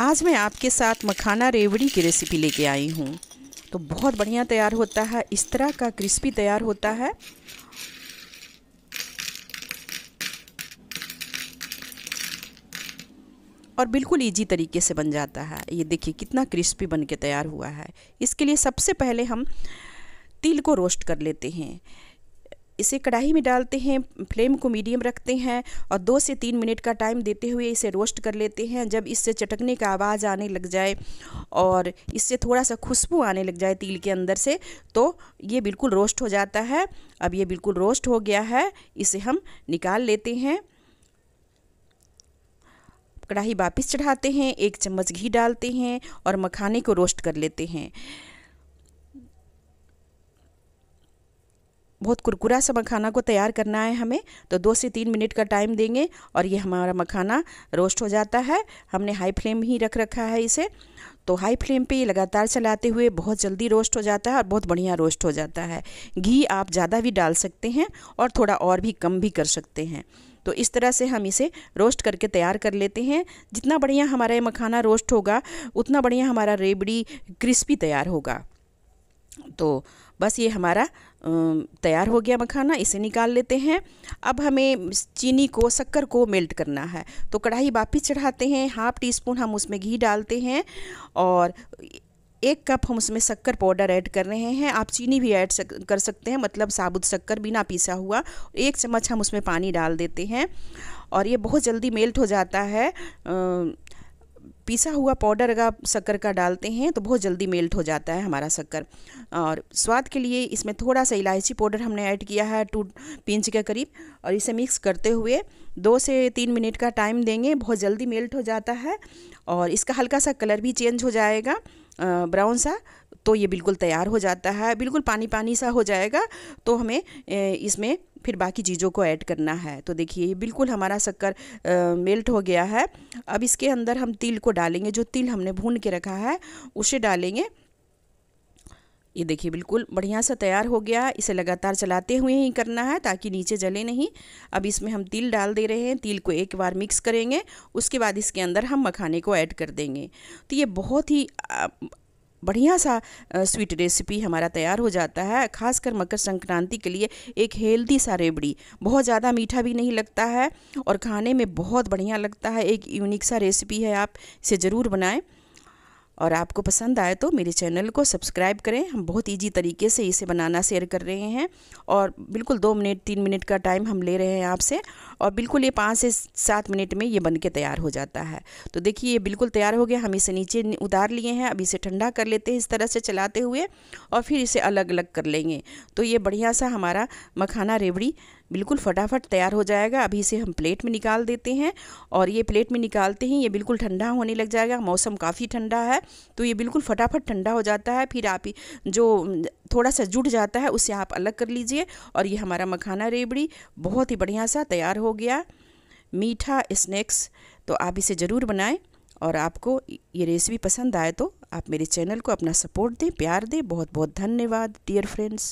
आज मैं आपके साथ मखाना रेवड़ी की रेसिपी लेके आई हूँ तो बहुत बढ़िया तैयार होता है इस तरह का क्रिस्पी तैयार होता है और बिल्कुल इजी तरीके से बन जाता है ये देखिए कितना क्रिस्पी बन के तैयार हुआ है इसके लिए सबसे पहले हम तिल को रोस्ट कर लेते हैं इसे कढ़ाई में डालते हैं फ्लेम को मीडियम रखते हैं और दो से तीन मिनट का टाइम देते हुए इसे रोस्ट कर लेते हैं जब इससे चटकने का आवाज़ आने लग जाए और इससे थोड़ा सा खुशबू आने लग जाए तिल के अंदर से तो ये बिल्कुल रोस्ट हो जाता है अब ये बिल्कुल रोस्ट हो गया है इसे हम निकाल लेते हैं कढ़ाई वापस चढ़ाते हैं एक चम्मच घी डालते हैं और मखाने को रोस्ट कर लेते हैं बहुत कुरकुरा सा मखाना को तैयार करना है हमें तो दो से तीन मिनट का टाइम देंगे और ये हमारा मखाना रोस्ट हो जाता है हमने हाई फ्लेम ही रख रखा है इसे तो हाई फ्लेम पे लगातार चलाते हुए बहुत जल्दी रोस्ट हो जाता है और बहुत बढ़िया रोस्ट हो जाता है घी आप ज़्यादा भी डाल सकते हैं और थोड़ा और भी कम भी कर सकते हैं तो इस तरह से हम इसे रोस्ट करके तैयार कर लेते हैं जितना बढ़िया हमारा ये मखाना रोस्ट होगा उतना बढ़िया हमारा रेबड़ी क्रिस्पी तैयार होगा तो बस ये हमारा तैयार हो गया मखाना इसे निकाल लेते हैं अब हमें चीनी को शक्कर को मेल्ट करना है तो कढ़ाई वापिस चढ़ाते हैं हाफ टी स्पून हम उसमें घी डालते हैं और एक कप हम उसमें शक्कर पाउडर ऐड कर रहे हैं आप चीनी भी ऐड कर सकते हैं मतलब साबुत शक्कर बिना पीसा हुआ एक चम्मच हम उसमें पानी डाल देते हैं और ये बहुत जल्दी मेल्ट हो जाता है आ, पिसा हुआ पाउडर अगर आप शक्कर का डालते हैं तो बहुत जल्दी मेल्ट हो जाता है हमारा शक्कर और स्वाद के लिए इसमें थोड़ा सा इलायची पाउडर हमने ऐड किया है टू पिंच के करीब और इसे मिक्स करते हुए दो से तीन मिनट का टाइम देंगे बहुत जल्दी मेल्ट हो जाता है और इसका हल्का सा कलर भी चेंज हो जाएगा ब्राउन सा तो ये बिल्कुल तैयार हो जाता है बिल्कुल पानी पानी सा हो जाएगा तो हमें इसमें फिर बाकी चीज़ों को ऐड करना है तो देखिए ये बिल्कुल हमारा शक्कर मेल्ट हो गया है अब इसके अंदर हम तिल को डालेंगे जो तिल हमने भून के रखा है उसे डालेंगे ये देखिए बिल्कुल बढ़िया सा तैयार हो गया इसे लगातार चलाते हुए ही करना है ताकि नीचे जले नहीं अब इसमें हम तिल डाल दे रहे हैं तिल को एक बार मिक्स करेंगे उसके बाद इसके अंदर हम मखाने को ऐड कर देंगे तो ये बहुत ही बढ़िया सा स्वीट रेसिपी हमारा तैयार हो जाता है खासकर मकर संक्रांति के लिए एक हेल्दी सा रेबड़ी बहुत ज़्यादा मीठा भी नहीं लगता है और खाने में बहुत बढ़िया लगता है एक यूनिक सा रेसिपी है आप इसे ज़रूर बनाएं और आपको पसंद आए तो मेरे चैनल को सब्सक्राइब करें हम बहुत ईजी तरीके से इसे बनाना शेयर कर रहे हैं और बिल्कुल दो मिनट तीन मिनट का टाइम हम ले रहे हैं आपसे और बिल्कुल ये पाँच से सात मिनट में ये बन के तैयार हो जाता है तो देखिए ये बिल्कुल तैयार हो गया हम इसे नीचे उतार लिए हैं अब इसे ठंडा कर लेते हैं इस तरह से चलाते हुए और फिर इसे अलग अलग कर लेंगे तो ये बढ़िया सा हमारा मखाना रेवड़ी बिल्कुल फटाफट तैयार हो जाएगा अभी इसे हम प्लेट में निकाल देते हैं और ये प्लेट में निकालते ही ये बिल्कुल ठंडा होने लग जाएगा मौसम काफ़ी ठंडा है तो ये बिल्कुल फटाफट ठंडा हो जाता है फिर आप जो थोड़ा सा जुट जाता है उसे आप अलग कर लीजिए और ये हमारा मखाना रेबड़ी बहुत ही बढ़िया सा तैयार हो गया मीठा स्नैक्स तो आप इसे ज़रूर बनाएं और आपको ये रेसिपी पसंद आए तो आप मेरे चैनल को अपना सपोर्ट दें प्यार दें बहुत बहुत धन्यवाद डियर फ्रेंड्स